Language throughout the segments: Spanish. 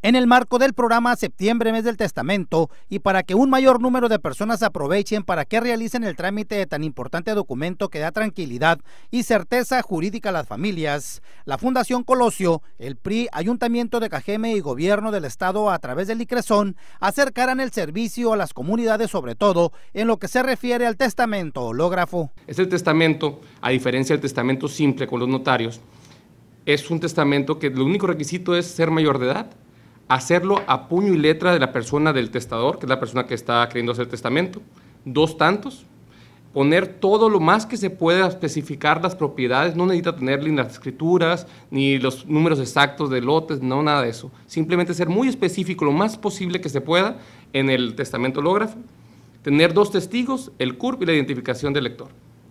En el marco del programa Septiembre, mes del testamento, y para que un mayor número de personas aprovechen para que realicen el trámite de tan importante documento que da tranquilidad y certeza jurídica a las familias, la Fundación Colosio, el PRI, Ayuntamiento de Cajeme y Gobierno del Estado a través del ICRESON acercarán el servicio a las comunidades, sobre todo en lo que se refiere al testamento hológrafo. Este testamento, a diferencia del testamento simple con los notarios, es un testamento que el único requisito es ser mayor de edad hacerlo a puño y letra de la persona del testador, que es la persona que está creyendo hacer testamento, dos tantos, poner todo lo más que se pueda, especificar las propiedades, no necesita tener ni las escrituras, ni los números exactos de lotes, no nada de eso. Simplemente ser muy específico, lo más posible que se pueda en el testamento hológrafo, tener dos testigos, el CURP y la identificación del lector.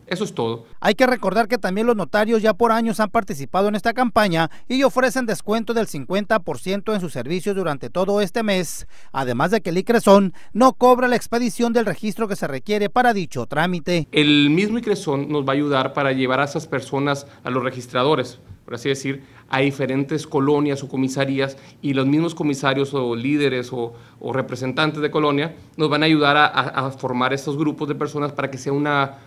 Eso es todo. Hay que recordar que también los notarios ya por años han participado en esta campaña y ofrecen descuento del 50% en sus servicios durante todo este mes, además de que el ICRESON no cobra la expedición del registro que se requiere para dicho trámite. El mismo ICRESON nos va a ayudar para llevar a esas personas a los registradores, por así decir, a diferentes colonias o comisarías y los mismos comisarios o líderes o, representantes de colonia nos van a ayudar a formar estos grupos de personas para que sea una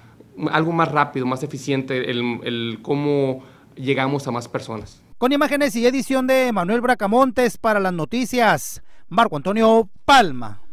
algo más rápido, más eficiente, el, cómo llegamos a más personas. Con imágenes y edición de Manuel Bracamontes para las noticias, Marco Antonio Palma.